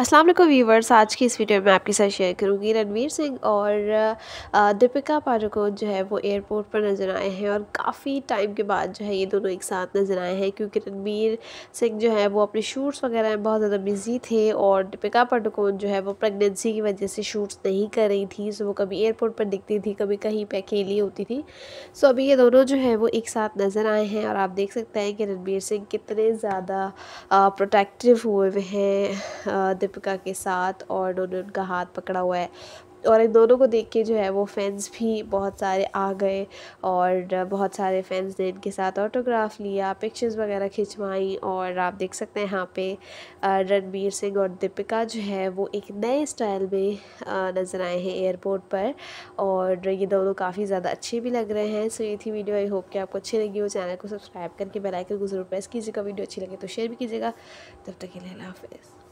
अस्सलाम वालेकुम व्यूवर्स आज की इस वीडियो में आपके साथ शेयर करूंगी रणवीर सिंह और दीपिका पाडुकोन जो है वो एयरपोर्ट पर नज़र आए हैं और काफ़ी टाइम के बाद जो है ये दोनों एक साथ नज़र आए हैं क्योंकि रणवीर सिंह जो है वो अपने शूट्स वगैरह में बहुत ज़्यादा बिजी थे और दीपिका पाडुकोन जो है वो प्रेगनेंसी की वजह से शूट्स नहीं कर रही थी सो वो कभी एयरपोर्ट पर दिखती थी कभी कहीं पर अकेली होती थी सो अभी ये दोनों जो है वो एक साथ नज़र आए हैं और आप देख सकते हैं कि रणवीर सिंह कितने ज़्यादा प्रोटेक्टिव हुए हुए हैं दीपिका के साथ और उन्होंने उनका हाथ पकड़ा हुआ है और इन दोनों को देख के जो है वो फैंस भी बहुत सारे आ गए और बहुत सारे फैंस ने इनके साथ ऑटोग्राफ लिया पिक्चर्स वगैरह खिंचवाई और आप देख सकते हैं यहाँ पे रणबीर सिंह और दीपिका जो है वो एक नए स्टाइल में नज़र आए हैं एयरपोर्ट पर और ये दोनों काफ़ी ज़्यादा अच्छे भी लग रहे हैं सो ये थी वीडियो आई होप कि आपको अच्छी लगी हो चैनल को सब्सक्राइब करके बेलाइकन को जरूर प्रेस कीजिएगा वीडियो अच्छी लगे तो शेयर भी कीजिएगा तब तक के लिए हाफिज़